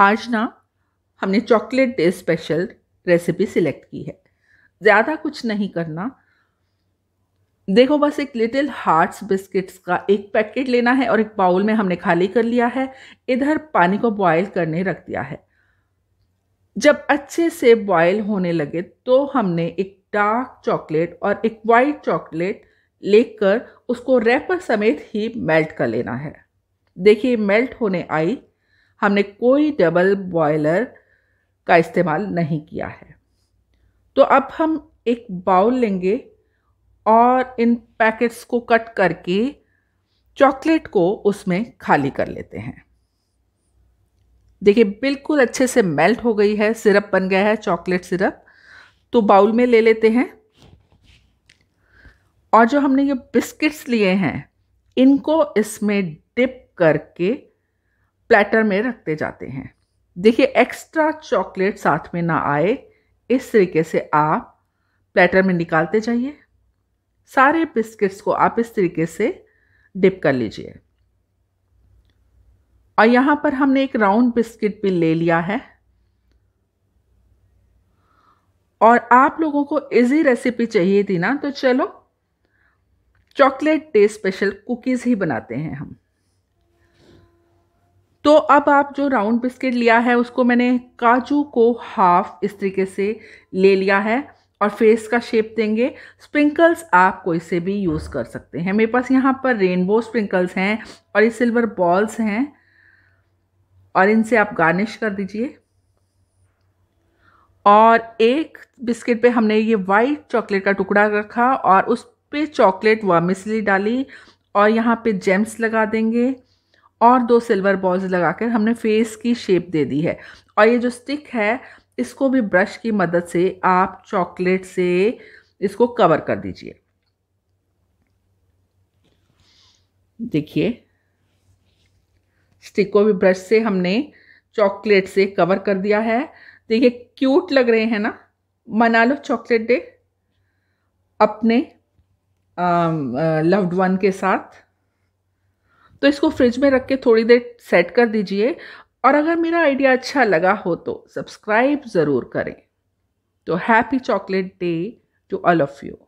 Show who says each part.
Speaker 1: आज ना हमने chocolate day special recipe select की है ज़्यादा कुछ नहीं करना देखो बस एक लिटिल हार्ट्स बिस्किट्स का एक पैकेट लेना है और एक बाउल में हमने खाली कर लिया है इधर पानी को बॉयल करने रख दिया है जब अच्छे से बॉयल होने लगे तो हमने एक डार्क चॉकलेट और एक वाइट चॉकलेट लेकर उसको रैपर समेत ही मेल्ट कर लेना है देखिए मेल्ट होने आई हमने कोई डबल बॉयलर का इस्तेमाल नहीं किया है तो अब हम एक बाउल लेंगे और इन पैकेट्स को कट करके चॉकलेट को उसमें खाली कर लेते हैं देखिए बिल्कुल अच्छे से मेल्ट हो गई है सिरप बन गया है चॉकलेट सिरप तो बाउल में ले लेते हैं और जो हमने ये बिस्किट्स लिए हैं इनको इसमें डिप करके प्लेटर में रखते जाते हैं देखिए एक्स्ट्रा चॉकलेट साथ में ना आए इस तरीके से आप प्लेटर में निकालते जाइए सारे बिस्किट्स को आप इस तरीके से डिप कर लीजिए और यहाँ पर हमने एक राउंड बिस्किट भी ले लिया है और आप लोगों को इजी रेसिपी चाहिए थी ना तो चलो चॉकलेट डे स्पेशल कुकीज़ ही बनाते हैं हम तो अब आप जो राउंड बिस्किट लिया है उसको मैंने काजू को हाफ इस तरीके से ले लिया है और फेस का शेप देंगे स्प्रिंकल्स आप कोई से भी यूज़ कर सकते हैं मेरे पास यहाँ पर रेनबो स्प्रिंकल्स हैं और ये सिल्वर बॉल्स हैं और इनसे आप गार्निश कर दीजिए और एक बिस्किट पे हमने ये वाइट चॉकलेट का टुकड़ा रखा और उस पे चॉकलेट व मिसली डाली और यहाँ पे जेम्स लगा देंगे और दो सिल्वर बॉल्स लगाकर हमने फेस की शेप दे दी है और ये जो स्टिक है इसको भी ब्रश की मदद से आप चॉकलेट से इसको कवर कर दीजिए देखिए स्टिक को भी ब्रश से हमने चॉकलेट से कवर कर दिया है देखिए क्यूट लग रहे हैं ना मना लो चॉकलेट डे अपने लव्ड um, वन uh, के साथ तो इसको फ्रिज में रख के थोड़ी देर सेट कर दीजिए और अगर मेरा आइडिया अच्छा लगा हो तो सब्सक्राइब ज़रूर करें तो happy chocolate day to all of you